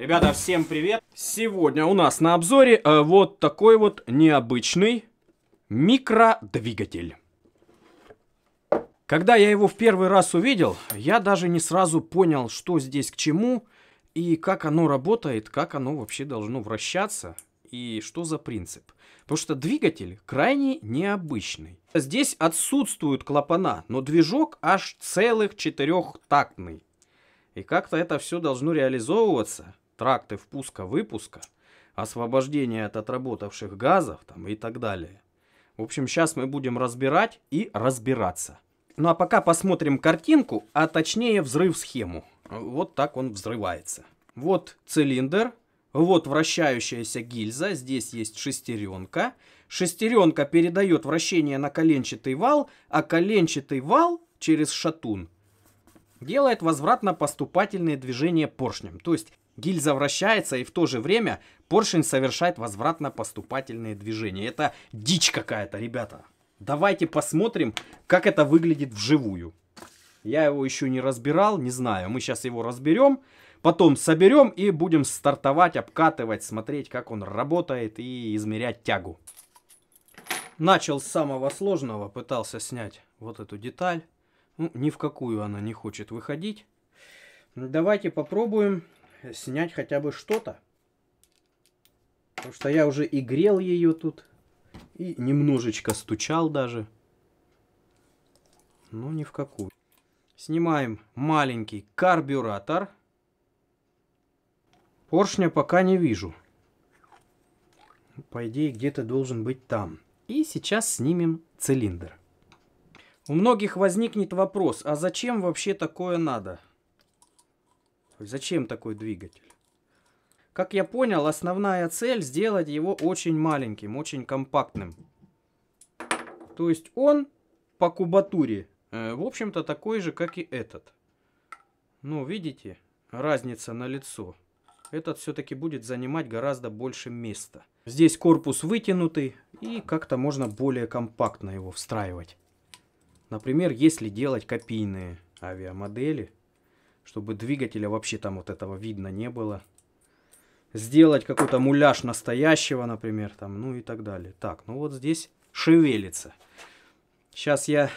Ребята, всем привет! Сегодня у нас на обзоре э, вот такой вот необычный микродвигатель. Когда я его в первый раз увидел, я даже не сразу понял, что здесь к чему, и как оно работает, как оно вообще должно вращаться, и что за принцип. Потому что двигатель крайне необычный. Здесь отсутствуют клапана, но движок аж целых четырехтактный. И как-то это все должно реализовываться тракты впуска-выпуска, освобождение от отработавших газов там, и так далее. В общем, сейчас мы будем разбирать и разбираться. Ну а пока посмотрим картинку, а точнее взрыв-схему. Вот так он взрывается. Вот цилиндр, вот вращающаяся гильза, здесь есть шестеренка. Шестеренка передает вращение на коленчатый вал, а коленчатый вал через шатун делает возвратно-поступательные движения поршнем. То есть гильза вращается, и в то же время поршень совершает возвратно-поступательные движения. Это дичь какая-то, ребята. Давайте посмотрим, как это выглядит вживую. Я его еще не разбирал, не знаю. Мы сейчас его разберем, потом соберем и будем стартовать, обкатывать, смотреть, как он работает и измерять тягу. Начал с самого сложного, пытался снять вот эту деталь. Ну, ни в какую она не хочет выходить. Давайте попробуем снять хотя бы что-то. Потому что я уже и грел ее тут, и немножечко стучал даже. Ну, ни в какую. Снимаем маленький карбюратор. Поршня пока не вижу. По идее, где-то должен быть там. И сейчас снимем цилиндр. У многих возникнет вопрос, а зачем вообще такое надо? зачем такой двигатель? Как я понял, основная цель сделать его очень маленьким, очень компактным. То есть он по кубатуре, э, в общем-то, такой же, как и этот. Ну, видите, разница на лицо. Этот все-таки будет занимать гораздо больше места. Здесь корпус вытянутый, и как-то можно более компактно его встраивать. Например, если делать копийные авиамодели – чтобы двигателя вообще там вот этого видно не было. Сделать какой-то муляж настоящего, например, там, ну и так далее. Так, ну вот здесь шевелится. Сейчас я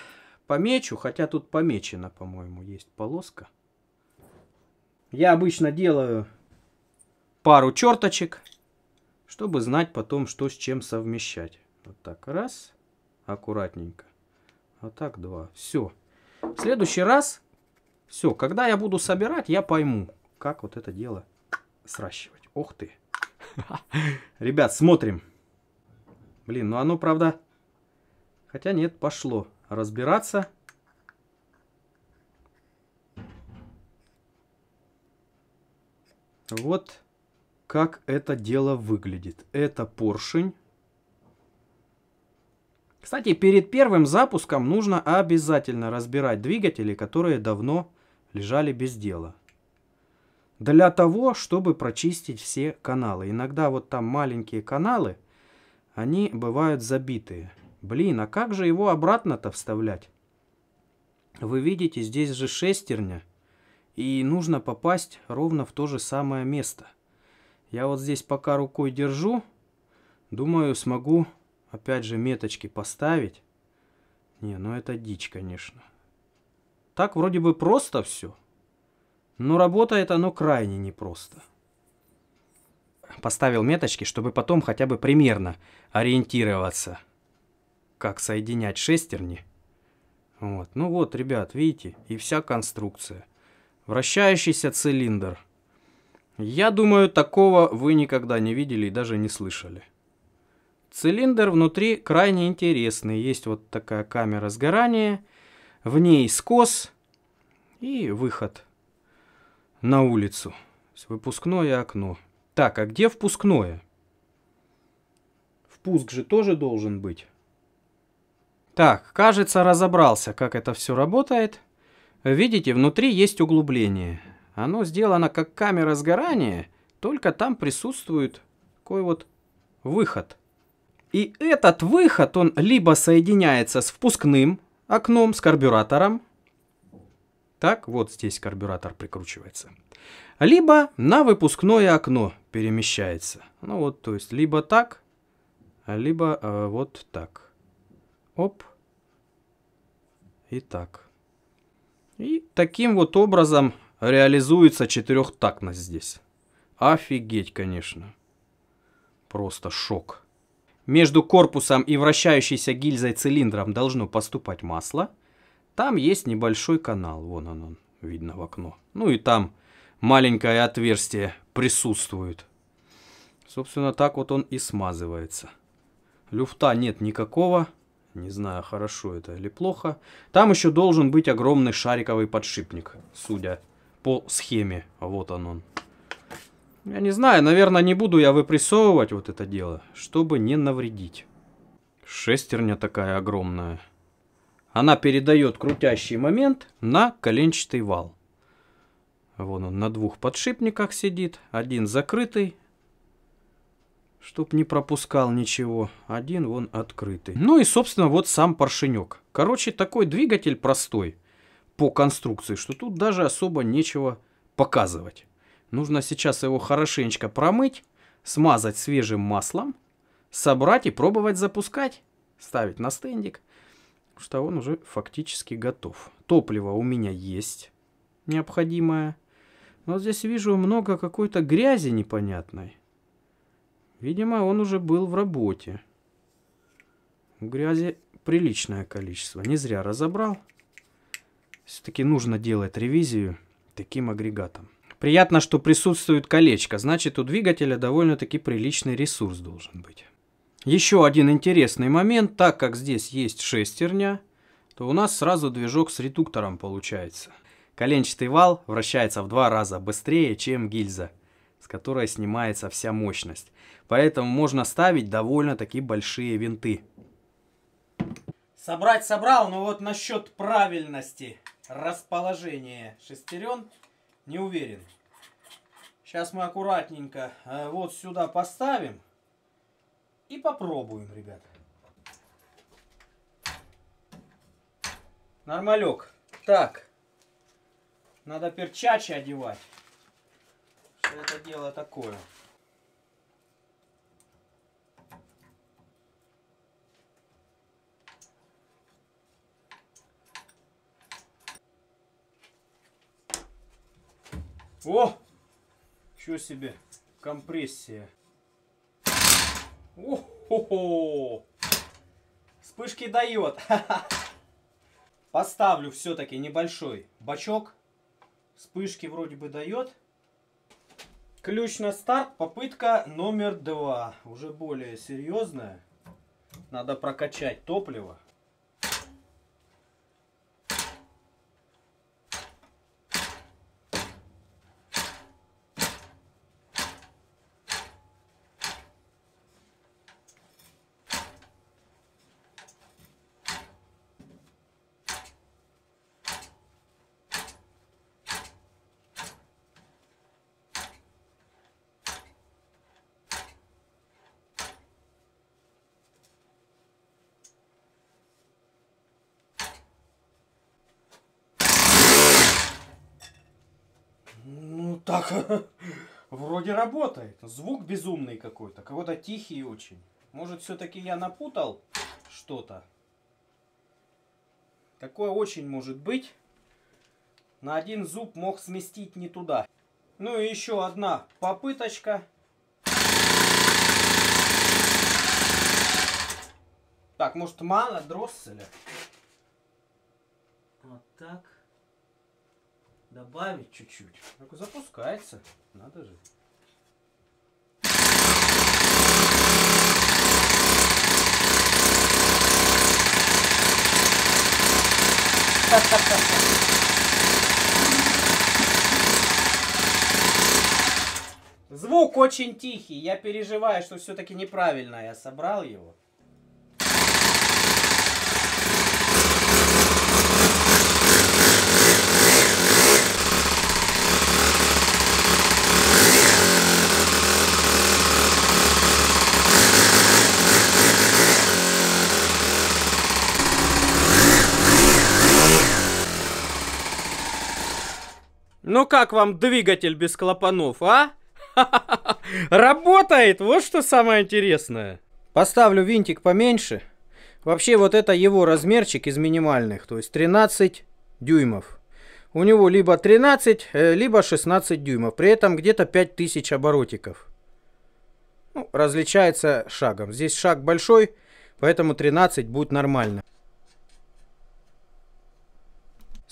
помечу, хотя тут помечено, по-моему, есть полоска. Я обычно делаю пару черточек, чтобы знать потом, что с чем совмещать. Вот так, раз, аккуратненько. Вот так, два, все. В следующий раз все, когда я буду собирать, я пойму, как вот это дело сращивать. Ох ты. Ребят, смотрим. Блин, ну оно, правда... Хотя нет, пошло разбираться. Вот как это дело выглядит. Это поршень. Кстати, перед первым запуском нужно обязательно разбирать двигатели, которые давно лежали без дела. Для того, чтобы прочистить все каналы. Иногда вот там маленькие каналы, они бывают забитые. Блин, а как же его обратно-то вставлять? Вы видите, здесь же шестерня, и нужно попасть ровно в то же самое место. Я вот здесь пока рукой держу, думаю, смогу опять же меточки поставить. Не, ну это дичь, конечно. Так вроде бы просто все, но работает оно крайне непросто. Поставил меточки, чтобы потом хотя бы примерно ориентироваться, как соединять шестерни. Вот. Ну вот, ребят, видите, и вся конструкция. Вращающийся цилиндр. Я думаю, такого вы никогда не видели и даже не слышали. Цилиндр внутри крайне интересный. Есть вот такая камера сгорания – в ней скос и выход на улицу. Выпускное окно. Так, а где впускное? Впуск же тоже должен быть. Так, кажется, разобрался, как это все работает. Видите, внутри есть углубление. Оно сделано как камера сгорания, только там присутствует такой вот выход. И этот выход, он либо соединяется с впускным, окном с карбюратором. Так, вот здесь карбюратор прикручивается. Либо на выпускное окно перемещается. Ну вот, то есть, либо так, либо э, вот так. Оп. И так. И таким вот образом реализуется четырехтактность здесь. Офигеть, конечно. Просто шок между корпусом и вращающейся гильзой цилиндром должно поступать масло. Там есть небольшой канал, вон он, он видно в окно. Ну и там маленькое отверстие присутствует. Собственно, так вот он и смазывается. Люфта нет никакого. Не знаю, хорошо это или плохо. Там еще должен быть огромный шариковый подшипник, судя по схеме. Вот он он. Я не знаю, наверное, не буду я выпрессовывать вот это дело, чтобы не навредить. Шестерня такая огромная. Она передает крутящий момент на коленчатый вал. Вон он на двух подшипниках сидит, один закрытый, чтоб не пропускал ничего. Один вон открытый. Ну и, собственно, вот сам поршенек. Короче, такой двигатель простой по конструкции, что тут даже особо нечего показывать. Нужно сейчас его хорошенечко промыть, смазать свежим маслом, собрать и пробовать запускать. Ставить на стендик, что он уже фактически готов. Топливо у меня есть необходимое. Но здесь вижу много какой-то грязи непонятной. Видимо, он уже был в работе. Грязи приличное количество. Не зря разобрал. Все-таки нужно делать ревизию таким агрегатом. Приятно, что присутствует колечко, значит у двигателя довольно-таки приличный ресурс должен быть. Еще один интересный момент, так как здесь есть шестерня, то у нас сразу движок с редуктором получается. Коленчатый вал вращается в два раза быстрее, чем гильза, с которой снимается вся мощность. Поэтому можно ставить довольно-таки большие винты. Собрать собрал, но вот насчет правильности расположения шестерен не уверен. Сейчас мы аккуратненько э, вот сюда поставим. И попробуем, ребят. Нормалек. Так. Надо перчачи одевать. Что это дело такое? О! Что себе? Компрессия. о -хо -хо! Вспышки дает. Поставлю все-таки небольшой бачок. Вспышки вроде бы дает. Ключ на старт. Попытка номер два. Уже более серьезная. Надо прокачать топливо. так вроде работает. Звук безумный какой-то, какой-то тихий очень. Может, все-таки я напутал что-то? Такое очень может быть. На один зуб мог сместить не туда. Ну и еще одна попыточка. Так, может, мало дросселя? Вот так добавить чуть-чуть. Ну, запускается, надо же. Звук очень тихий. Я переживаю, что все-таки неправильно я собрал его. Ну как вам двигатель без клапанов, а? Работает! Вот что самое интересное. Поставлю винтик поменьше. Вообще вот это его размерчик из минимальных, то есть 13 дюймов. У него либо 13, э, либо 16 дюймов, при этом где-то 5000 оборотиков. Ну, различается шагом. Здесь шаг большой, поэтому 13 будет нормально.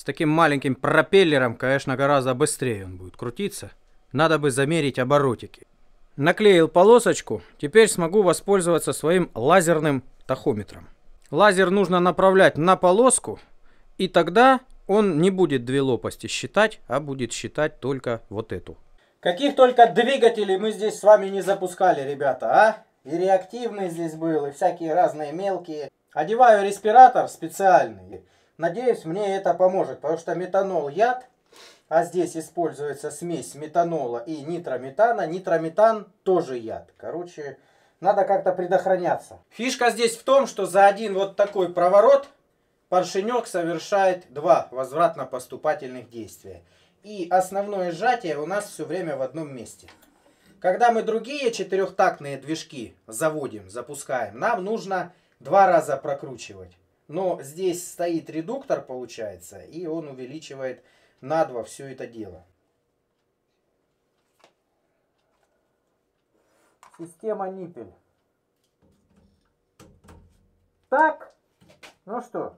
С таким маленьким пропеллером, конечно, гораздо быстрее он будет крутиться. Надо бы замерить оборотики. Наклеил полосочку, теперь смогу воспользоваться своим лазерным тахометром. Лазер нужно направлять на полоску, и тогда он не будет две лопасти считать, а будет считать только вот эту. Каких только двигателей мы здесь с вами не запускали, ребята, а? И реактивный здесь был, и всякие разные мелкие. Одеваю респиратор специальный. Надеюсь, мне это поможет, потому что метанол яд, а здесь используется смесь метанола и нитрометана. Нитрометан тоже яд. Короче, надо как-то предохраняться. Фишка здесь в том, что за один вот такой проворот поршенек совершает два возвратно-поступательных действия. И основное сжатие у нас все время в одном месте. Когда мы другие четырехтактные движки заводим, запускаем, нам нужно два раза прокручивать. Но здесь стоит редуктор, получается, и он увеличивает на 2 все это дело. Система ниппель. Так, ну что,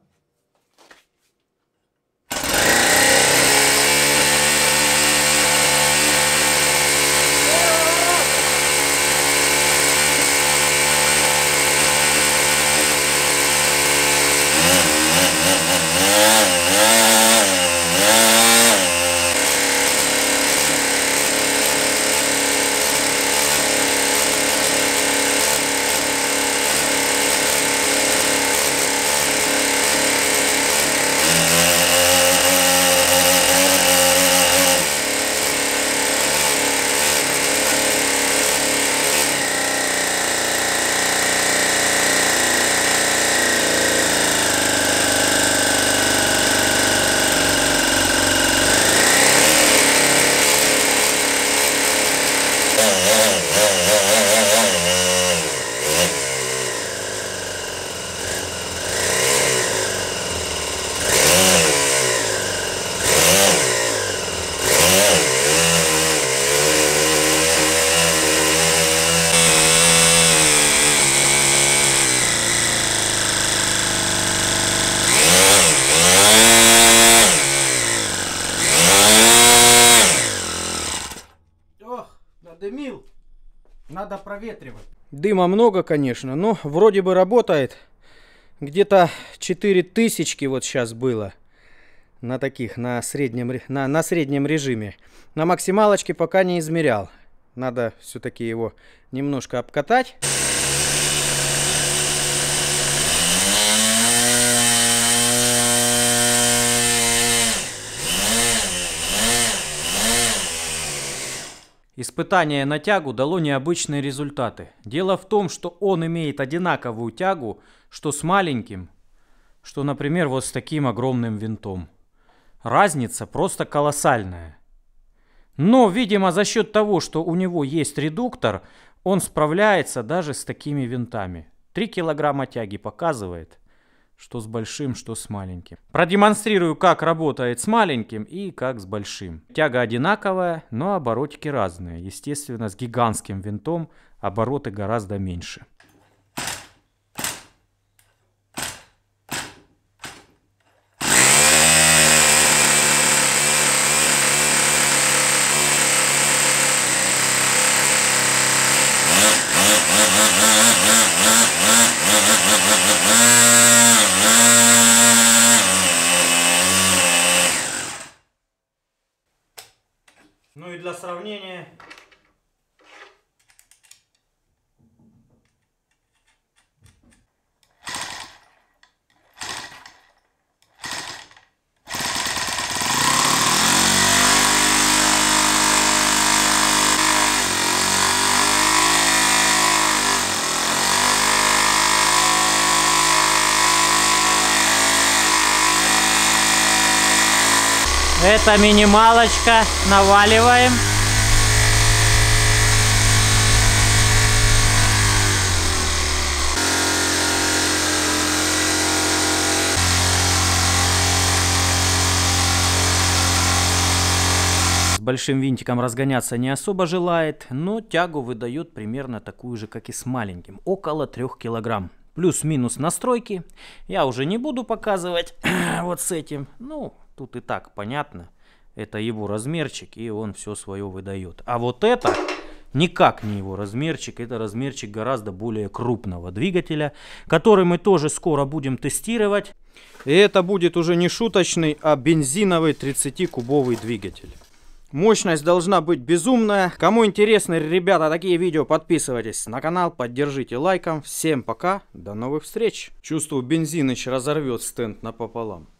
Дымил, Надо проветривать. Дыма много, конечно, но вроде бы работает. Где-то 4 тысячки вот сейчас было. На таких, на среднем, на, на среднем режиме. На максималочке пока не измерял. Надо все-таки его немножко обкатать. Испытание на тягу дало необычные результаты. Дело в том, что он имеет одинаковую тягу, что с маленьким, что, например, вот с таким огромным винтом. Разница просто колоссальная. Но, видимо, за счет того, что у него есть редуктор, он справляется даже с такими винтами. 3 килограмма тяги показывает – что с большим, что с маленьким. Продемонстрирую, как работает с маленьким и как с большим. Тяга одинаковая, но оборотики разные. Естественно, с гигантским винтом обороты гораздо меньше. Ну и для сравнения Это минималочка. Наваливаем. большим винтиком разгоняться не особо желает, но тягу выдает примерно такую же, как и с маленьким, около 3 килограмм плюс-минус настройки. Я уже не буду показывать вот с этим. Ну, тут и так понятно. Это его размерчик, и он все свое выдает. А вот это никак не его размерчик. Это размерчик гораздо более крупного двигателя, который мы тоже скоро будем тестировать. И это будет уже не шуточный, а бензиновый 30-кубовый двигатель. Мощность должна быть безумная. Кому интересны, ребята, такие видео, подписывайтесь на канал, поддержите лайком. Всем пока, до новых встреч. Чувствую, Бензиныч разорвет стенд напополам.